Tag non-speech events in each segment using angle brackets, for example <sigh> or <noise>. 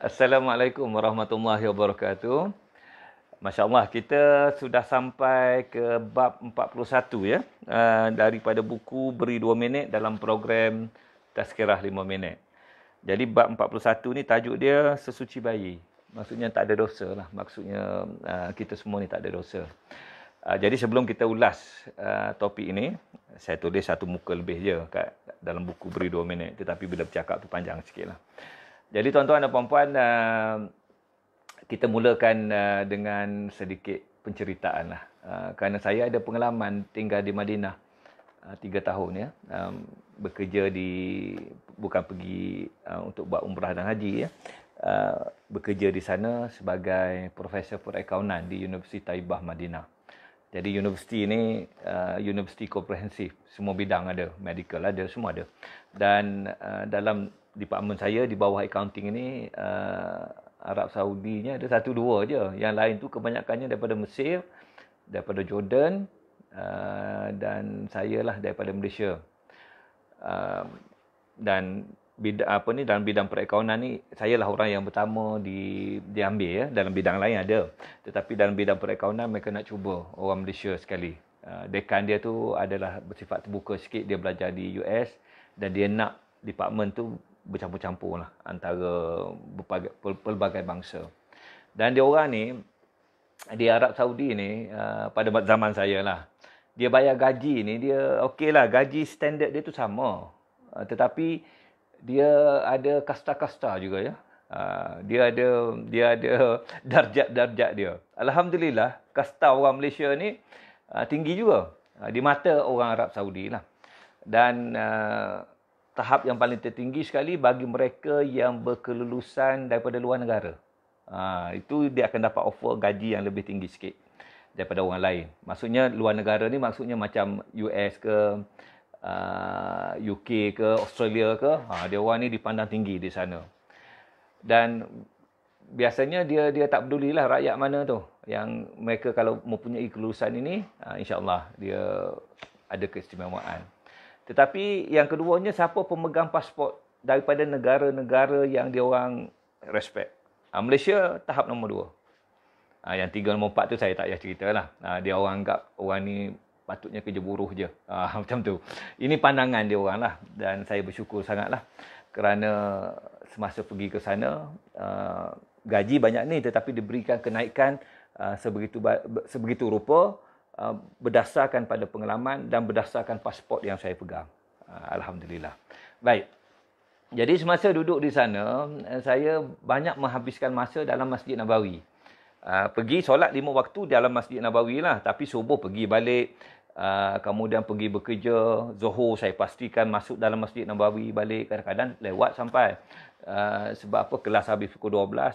Assalamualaikum warahmatullahi wabarakatuh. Masya Allah kita sudah sampai ke bab 41 ya. Eh, daripada buku Beri 2 Minit dalam program Tazkirah 5 Minit. Jadi bab 41 ni tajuk dia Sesuci Bayi. Maksudnya tak ada dosa lah. Maksudnya eh, kita semua ni tak ada dosa. Eh, jadi sebelum kita ulas uh, topik ini, saya tulis satu muka lebih je kat dalam buku Beri 2 Minit. Tetapi bila bercakap tu panjang sikit lah. Jadi tuan-tuan dan puan-puan uh, kita mulakan uh, dengan sedikit penceritaan lah. Uh, Karena saya ada pengalaman tinggal di Madinah tiga tahun ya. Um, bekerja di, bukan pergi untuk buat umrah dan haji ya. Bekerja di sana sebagai profesor perakaunan di Universiti Taibah Madinah. Jadi universiti ini uh, universiti komprehensif, semua bidang ada, medical ada, semua ada. Dan uh, dalam departemen saya di bawah accounting ini uh, Arab Saudinya ada satu dua aja Yang lain tu kebanyakannya daripada Mesir, daripada Jordan uh, dan saya lah daripada Malaysia. Uh, dan bidang apa ni dalam bidang perakaunan ni saya lah orang yang pertama di diambil ya dalam bidang lain ada tetapi dalam bidang perakaunan mereka nak cuba orang Malaysia sekali uh, dekan dia tu adalah bersifat terbuka sikit dia belajar di US dan dia nak department tu bercampur-campur lah antara berbagai, pelbagai bangsa dan dia orang ni di Arab Saudi ni uh, pada zaman saya lah dia bayar gaji ni dia okey lah gaji standard dia tu sama uh, tetapi dia ada kasta-kasta juga ya. Ah, dia ada dia ada <laughs> darjat-darjat dia. Alhamdulillah kasta orang Malaysia ni ah, tinggi juga ah, di mata orang Arab Saudi lah. Dan uh, tahap yang paling tertinggi sekali bagi mereka yang berkelulusan daripada luar negara. Uh, itu dia akan dapat offer gaji yang lebih tinggi sikit daripada orang lain. Maksudnya luar negara ni maksudnya macam US ke uh, UK ke Australia ke ha dia orang ni dipandang tinggi di sana dan biasanya dia dia tak pedulilah rakyat mana tu yang mereka kalau mempunyai kelulusan ini uh, insyaallah dia ada keistimewaan tetapi yang keduanya siapa pemegang pasport daripada negara-negara yang dia orang respect uh, Malaysia tahap nombor dua. Ha, yang tiga nombor empat tu saya tak payah cerita lah. Ha, dia orang anggap orang ni patutnya kerja buruh je. Ha, <laughs> macam tu. Ini pandangan dia orang lah. Dan saya bersyukur sangat lah Kerana semasa pergi ke sana, uh, gaji banyak ni tetapi diberikan kenaikan uh, sebegitu, sebegitu rupa uh, berdasarkan pada pengalaman dan berdasarkan pasport yang saya pegang. Uh, Alhamdulillah. Baik. Jadi semasa duduk di sana, eh, saya banyak menghabiskan masa dalam Masjid Nabawi. Uh, pergi solat lima waktu dalam Masjid Nabawi lah. Tapi subuh pergi balik. Ah, kemudian pergi bekerja Zohor saya pastikan masuk dalam masjid Nabawi balik kadang-kadang lewat sampai uh, sebab apa kelas habis pukul 12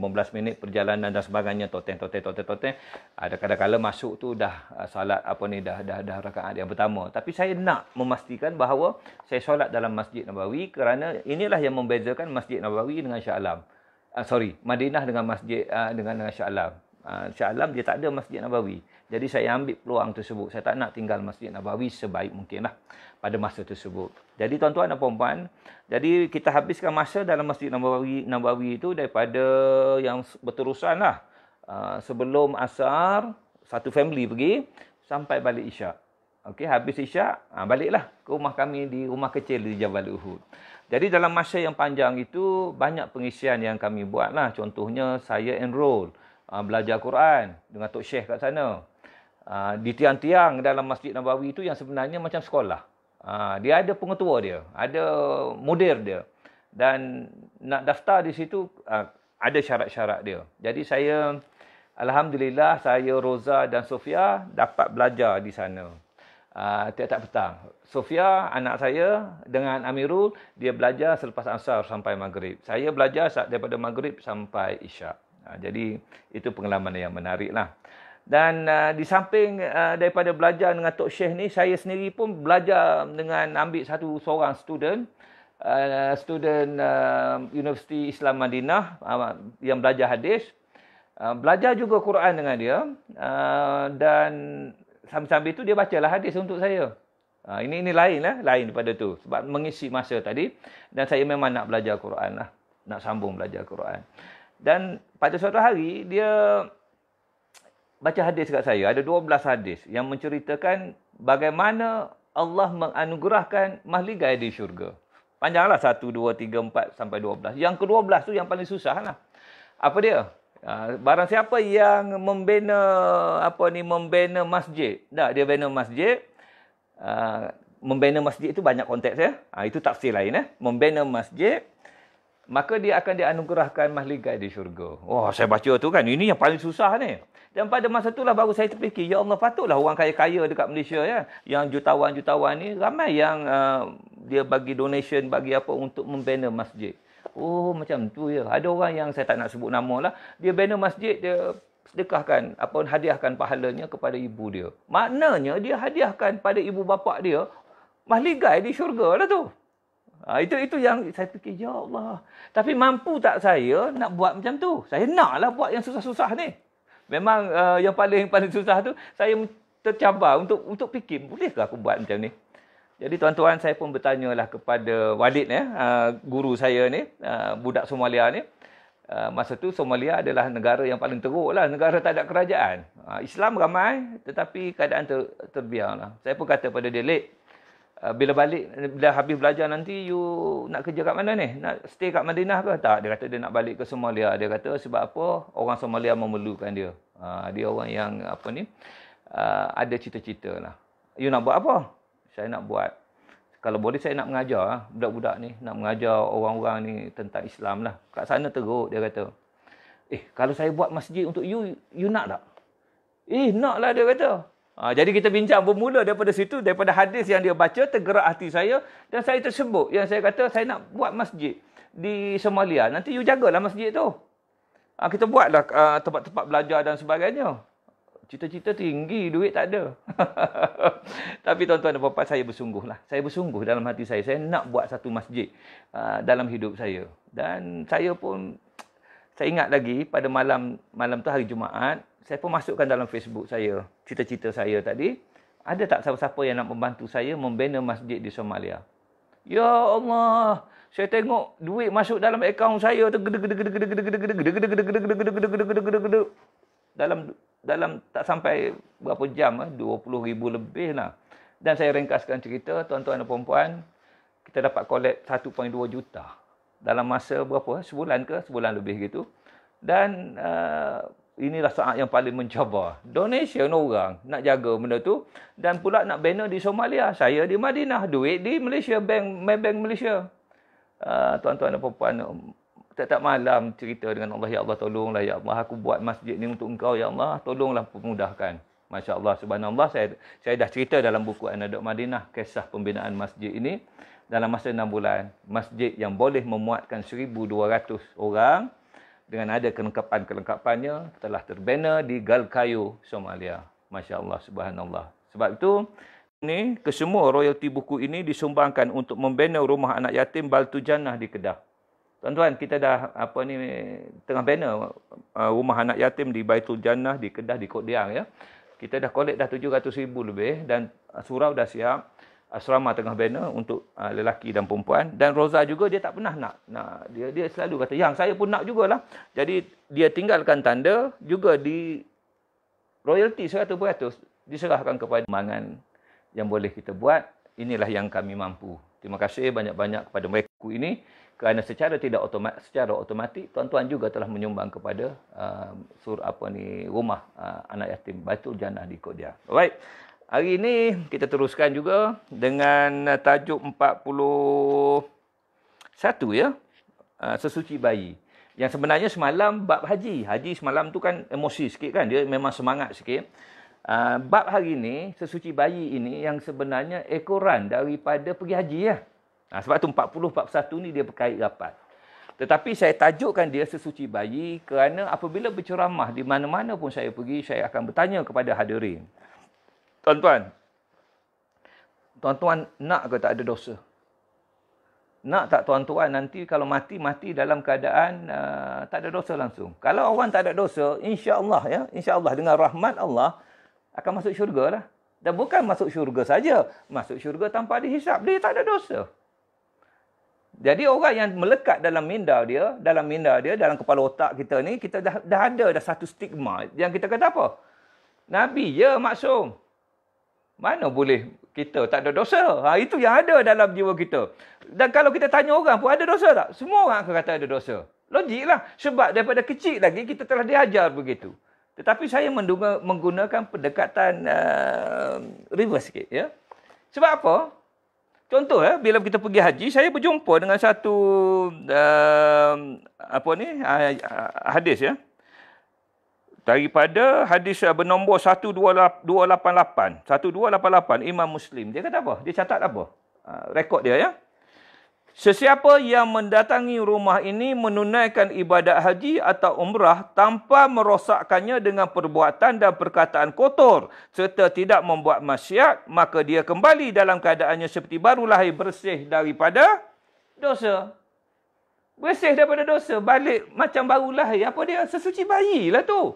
15 minit perjalanan dan sebagainya toteng toteng toteng toteng ada ah, uh, kadang-kadang masuk tu dah uh, salat apa ni dah dah dah rakaat yang pertama tapi saya nak memastikan bahawa saya solat dalam masjid Nabawi kerana inilah yang membezakan masjid Nabawi dengan Shah Alam uh, sorry Madinah dengan masjid uh, dengan dengan Shah Alam uh, Shah Alam dia tak ada masjid Nabawi jadi saya ambil peluang tersebut. Saya tak nak tinggal Masjid Nabawi sebaik mungkinlah pada masa tersebut. Jadi tuan-tuan dan puan-puan, jadi kita habiskan masa dalam Masjid Nabawi Nabawi itu daripada yang berterusanlah uh, ah, sebelum asar satu family pergi sampai balik Isyak. Okey, habis Isyak, ha, baliklah ke rumah kami di rumah kecil di Jabal Uhud. Jadi dalam masa yang panjang itu, banyak pengisian yang kami buatlah. Contohnya, saya enroll ah, belajar Quran dengan Tok Syekh kat sana. Ah, di tiang-tiang dalam Masjid Nabawi itu yang sebenarnya macam sekolah. Uh, dia ada pengetua dia, ada mudir dia. Dan nak daftar di situ uh, ada syarat-syarat dia. Jadi saya alhamdulillah saya Rosa dan Sofia dapat belajar di sana. Uh, tiap-tiap petang. Sofia, anak saya dengan Amirul, dia belajar selepas asar sampai maghrib. Saya belajar daripada maghrib sampai isyak. Uh, jadi, itu pengalaman yang menarik lah dan uh, di samping uh, daripada belajar dengan Tok Syekh ni saya sendiri pun belajar dengan ambil satu seorang student uh, student uh, Universiti Islam Madinah uh, yang belajar hadis uh, belajar juga Quran dengan dia uh, dan sambil-sambil itu dia bacalah hadis untuk saya uh, ini ini lain lah lain daripada tu sebab mengisi masa tadi dan saya memang nak belajar Quran lah nak sambung belajar Quran dan pada suatu hari dia baca hadis kat saya. Ada 12 hadis yang menceritakan bagaimana Allah menganugerahkan mahligai di syurga. Panjanglah 1, 2, 3, 4 sampai 12. Yang ke-12 tu yang paling susah lah. Apa dia? Ha, barang siapa yang membina apa ni membina masjid. Dah dia bina masjid. Ha, membina masjid itu banyak konteks ya. Ha, itu tafsir lain eh. Membina masjid maka dia akan dianugerahkan mahligai di syurga. Wah, saya baca tu kan, ini yang paling susah ni. Dan pada masa itulah baru saya terfikir, ya Allah patutlah orang kaya-kaya dekat Malaysia ya, yang jutawan-jutawan ni ramai yang uh, dia bagi donation bagi apa untuk membina masjid. Oh, macam tu ya. Ada orang yang saya tak nak sebut nama lah. Dia bina masjid, dia sedekahkan apa hadiahkan pahalanya kepada ibu dia. Maknanya dia hadiahkan pada ibu bapa dia mahligai di syurga lah tu. Ha, itu itu yang saya fikir ya Allah. Tapi mampu tak saya nak buat macam tu? Saya naklah buat yang susah-susah ni. Memang uh, yang paling paling susah tu saya tercabar untuk untuk fikir bolehkah aku buat macam ni? Jadi tuan-tuan saya pun bertanyalah kepada Walid ya, uh, guru saya ni, uh, budak Somalia ni. Uh, masa tu Somalia adalah negara yang paling teruk lah. Negara tak ada kerajaan. Uh, Islam ramai tetapi keadaan ter, terbiar lah. Saya pun kata pada dia, Lek, Ah, bila balik bila habis belajar nanti you nak kerja kat mana ni nak stay kat Madinah ke tak dia kata dia nak balik ke Somalia dia kata sebab apa orang Somalia memerlukan dia uh, dia orang yang apa ni uh, ada cita-cita lah you nak buat apa saya nak buat kalau boleh saya nak mengajar budak-budak ni nak mengajar orang-orang ni tentang Islam lah kat sana teruk dia kata eh kalau saya buat masjid untuk you you nak tak eh nak lah dia kata Ha, jadi kita bincang bermula daripada situ, daripada hadis yang dia baca, tergerak hati saya. Dan saya tersebut yang saya kata, saya nak buat masjid di Somalia. Nanti you jagalah masjid tu. Ha, kita buatlah ah, tempat-tempat uh, belajar dan sebagainya. Cita-cita tinggi, duit tak ada. <laughs> Tapi tuan-tuan dan puan saya bersungguh lah. Saya bersungguh dalam hati saya. Saya nak buat satu masjid uh, dalam hidup saya. Dan saya pun, saya ingat lagi pada malam malam tu hari Jumaat, saya pun masukkan dalam Facebook saya cerita-cerita saya tadi. Ada tak siapa-siapa yang nak membantu saya membina masjid di Somalia? Ya Allah, saya tengok duit masuk dalam akaun saya tu gede gede gede gede gede gede gede gede gede gede gede gede gede gede dalam dalam tak sampai berapa jam eh ribu lebih lah. Dan saya ringkaskan cerita tuan-tuan dan puan-puan, kita dapat collect 1.2 juta dalam masa berapa sebulan ke sebulan lebih gitu. Dan inilah saat yang paling mencabar. Donation orang nak jaga benda tu dan pula nak bina di Somalia. Saya di Madinah, duit di Malaysia, bank Maybank Malaysia. Ah, tuan-tuan uh, dan puan-puan, tak tak malam cerita dengan Allah ya Allah tolonglah ya Allah aku buat masjid ni untuk engkau ya Allah tolonglah pemudahkan. Masya-Allah subhanallah saya saya dah cerita dalam buku Anadok Madinah kisah pembinaan masjid ini dalam masa 6 bulan masjid yang boleh memuatkan 1200 orang dengan ada kelengkapan-kelengkapannya telah terbina di Galkayu, Somalia. Masya Allah, subhanallah. Sebab itu, ini kesemua royalti buku ini disumbangkan untuk membina rumah anak yatim Baltu Jannah di Kedah. Tuan-tuan, kita dah apa ni tengah bina uh, rumah anak yatim di Baitul Jannah di Kedah di Kodiang ya. Kita dah collect dah 700,000 lebih dan surau dah siap asrama tengah bina untuk uh, lelaki dan perempuan dan Rosa juga dia tak pernah nak nak dia dia selalu kata yang saya pun nak jugalah jadi dia tinggalkan tanda juga di royalty 100% diserahkan kepada mangan yang boleh kita buat inilah yang kami mampu terima kasih banyak-banyak kepada mereka ini kerana secara tidak otomatik secara otomatik tuan-tuan juga telah menyumbang kepada uh, sur apa ni rumah uh, anak yatim Baitul Jannah di Kodia. Alright. Hari ini kita teruskan juga dengan uh, tajuk 41 ya. Uh, sesuci bayi. Yang sebenarnya semalam bab haji. Haji semalam tu kan emosi sikit kan. Dia memang semangat sikit. Uh, bab hari ini, sesuci bayi ini yang sebenarnya ekoran daripada pergi haji ya. Nah, sebab tu 40-41 ni dia berkait rapat. Tetapi saya tajukkan dia sesuci bayi kerana apabila berceramah di mana-mana pun saya pergi, saya akan bertanya kepada hadirin tuan-tuan tuan-tuan nak ke tak ada dosa nak tak tuan-tuan nanti kalau mati mati dalam keadaan uh, tak ada dosa langsung kalau orang tak ada dosa insya-Allah ya insya-Allah dengan rahmat Allah akan masuk syurga lah. Dan bukan masuk syurga saja. Masuk syurga tanpa dihisap. Dia tak ada dosa. Jadi orang yang melekat dalam minda dia, dalam minda dia, dalam kepala otak kita ni, kita dah, dah ada dah satu stigma yang kita kata apa? Nabi, ya maksum. Mana boleh kita tak ada dosa? Ha, itu yang ada dalam jiwa kita. Dan kalau kita tanya orang pun ada dosa tak? Semua orang akan kata ada dosa. Logiklah. Sebab daripada kecil lagi kita telah diajar begitu. Tetapi saya menduga, menggunakan pendekatan uh, reverse sikit. Ya? Sebab apa? Contoh, eh, bila kita pergi haji, saya berjumpa dengan satu uh, apa ni uh, hadis. ya. Eh? daripada hadis bernombor 1288 1288 Imam Muslim dia kata apa dia catat apa ha, rekod dia ya sesiapa yang mendatangi rumah ini menunaikan ibadat haji atau umrah tanpa merosakkannya dengan perbuatan dan perkataan kotor serta tidak membuat maksiat maka dia kembali dalam keadaannya seperti baru lahir bersih daripada dosa bersih daripada dosa balik macam baru lahir apa dia sesuci bayi lah tu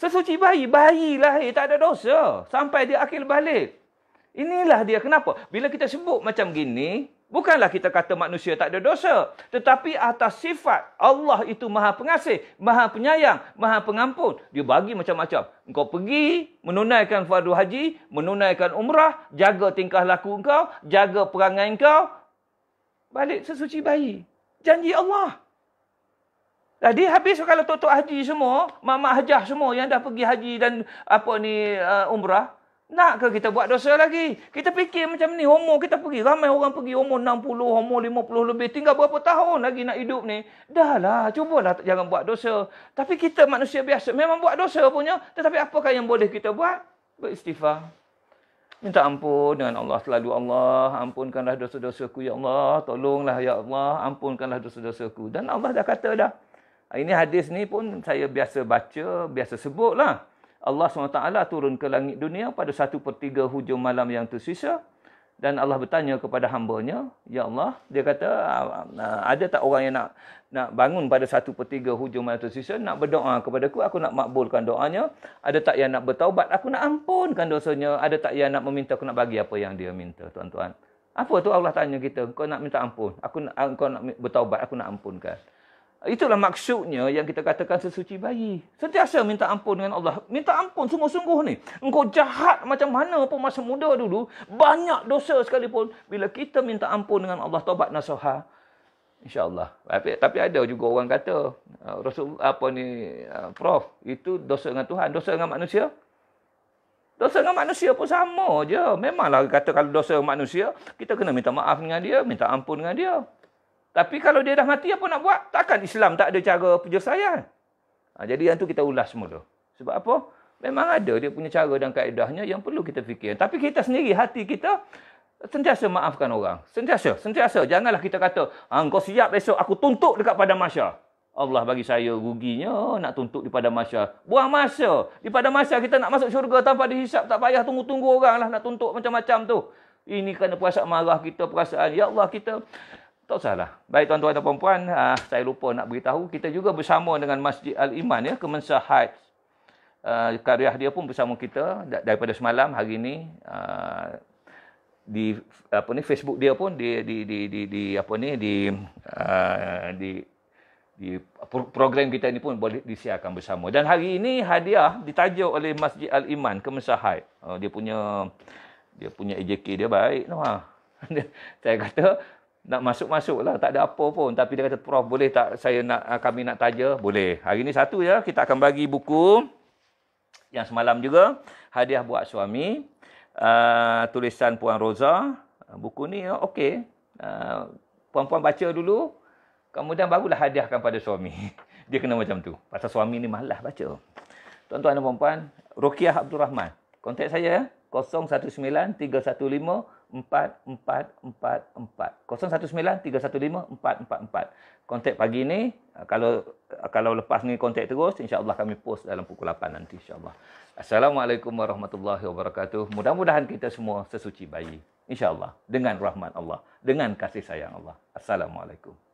Sesuci bayi, bayi lahir eh, tak ada dosa. Sampai dia akil balik. Inilah dia kenapa. Bila kita sebut macam gini, bukanlah kita kata manusia tak ada dosa. Tetapi atas sifat Allah itu maha pengasih, maha penyayang, maha pengampun. Dia bagi macam-macam. Engkau pergi menunaikan fardu haji, menunaikan umrah, jaga tingkah laku engkau, jaga perangai engkau. Balik sesuci bayi. Janji Allah. Allah. Jadi lah, habis kalau tutup haji semua, mak hajah semua yang dah pergi haji dan apa ni uh, umrah, nak ke kita buat dosa lagi? Kita fikir macam ni, homo kita pergi, ramai orang pergi umur 60, umur 50 lebih, tinggal berapa tahun lagi nak hidup ni. Dah lah, cubalah jangan buat dosa. Tapi kita manusia biasa memang buat dosa punya, tetapi apakah yang boleh kita buat? Beristighfar. Minta ampun dengan Allah selalu Allah ampunkanlah dosa-dosaku ya Allah tolonglah ya Allah ampunkanlah dosa-dosaku dan Allah dah kata dah Ah, ini hadis ni pun saya biasa baca, biasa sebut lah. Allah SWT turun ke langit dunia pada satu per tiga hujung malam yang tersisa. Dan Allah bertanya kepada hambanya, Ya Allah, dia kata, ah, ah, ada tak orang yang nak nak bangun pada satu per tiga hujung malam tersisa, nak berdoa kepada aku, aku nak makbulkan doanya. Ada tak yang nak bertaubat, aku nak ampunkan dosanya. Ada tak yang nak meminta, aku nak bagi apa yang dia minta, tuan-tuan. Apa tu Allah tanya kita, kau nak minta ampun, aku nak, kau nak bertaubat, aku nak ampunkan. Itulah maksudnya yang kita katakan sesuci bayi. Sentiasa minta ampun dengan Allah. Minta ampun sungguh-sungguh ni. Engkau jahat macam mana pun masa muda dulu. Banyak dosa sekalipun. Bila kita minta ampun dengan Allah. Taubat nasuhah. InsyaAllah. Tapi, tapi ada juga orang kata. Uh, Rasul apa ni. Uh, Prof. Itu dosa dengan Tuhan. Dosa dengan manusia. Dosa dengan manusia pun sama je. Memanglah kata kalau dosa dengan manusia. Kita kena minta maaf dengan dia. Minta ampun dengan dia. Tapi kalau dia dah mati, apa nak buat? Takkan Islam tak ada cara penyelesaian. Ha, jadi yang tu kita ulas semula. Sebab apa? Memang ada dia punya cara dan kaedahnya yang perlu kita fikir. Tapi kita sendiri, hati kita, sentiasa maafkan orang. Sentiasa, sentiasa. Janganlah kita kata, ah, engkau siap besok aku tuntuk dekat pada masya. Allah bagi saya ruginya nak tuntuk di pada masa. Buang masa. Di pada masa kita nak masuk syurga tanpa dihisap. Tak payah tunggu-tunggu orang lah nak tuntuk macam-macam tu. Ini kerana perasaan marah kita, perasaan. Ya Allah kita tak salah. Baik tuan-tuan dan puan-puan, uh, saya lupa nak beritahu. Kita juga bersama dengan Masjid Al-Iman, ya, Kemensa Haid. Uh, karyah dia pun bersama kita daripada semalam hari ini. Uh, di apa ni Facebook dia pun di di di di, di apa ni di uh, di di program kita ini pun boleh disiarkan bersama dan hari ini hadiah ditajuk oleh Masjid Al Iman Kemensahai uh, dia punya dia punya AJK dia baik noh <laughs> saya kata nak masuk-masuk lah. Tak ada apa pun. Tapi dia kata, Prof, boleh tak saya nak ah, kami nak taja? Boleh. Hari ni satu ya. Kita akan bagi buku yang semalam juga. Hadiah buat suami. Uh, tulisan Puan Rosa. Ah, buku ni oh, okey. Uh, puan-puan baca dulu. Kemudian barulah hadiahkan pada suami. <laughs> Dia kena macam tu. Pasal suami ni malas baca. Tuan-tuan dan puan-puan. Rokiah Abdul Rahman. Kontak saya ya. 4444 kontak pagi ni eh, kalau eh, kalau lepas ni kontak terus insyaallah kami post dalam pukul 8 nanti insyaallah assalamualaikum warahmatullahi wabarakatuh mudah-mudahan kita semua sesuci bayi insyaallah dengan rahmat Allah dengan kasih sayang Allah assalamualaikum